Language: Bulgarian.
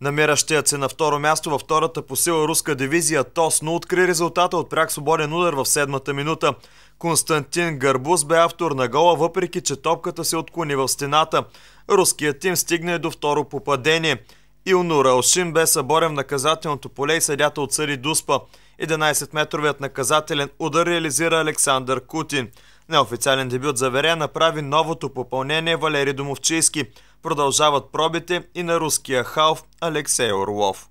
Намиращият се на второ място във втората по сила руска дивизия Тосно откри резултата от пряк свободен удар в седмата минута. Константин Гърбус бе автор на гола, въпреки че топката се отклони в стената. Руският тим стигна и до второ попадение. Илно Ралшин бе съборен в наказателното поле и съдята Сари Дуспа. 11-метровият наказателен удар реализира Александър Кутин. Неофициален дебют за Верея направи новото попълнение Валери Домовчийски – Продължават пробите и на руския халф Алексей Орлов.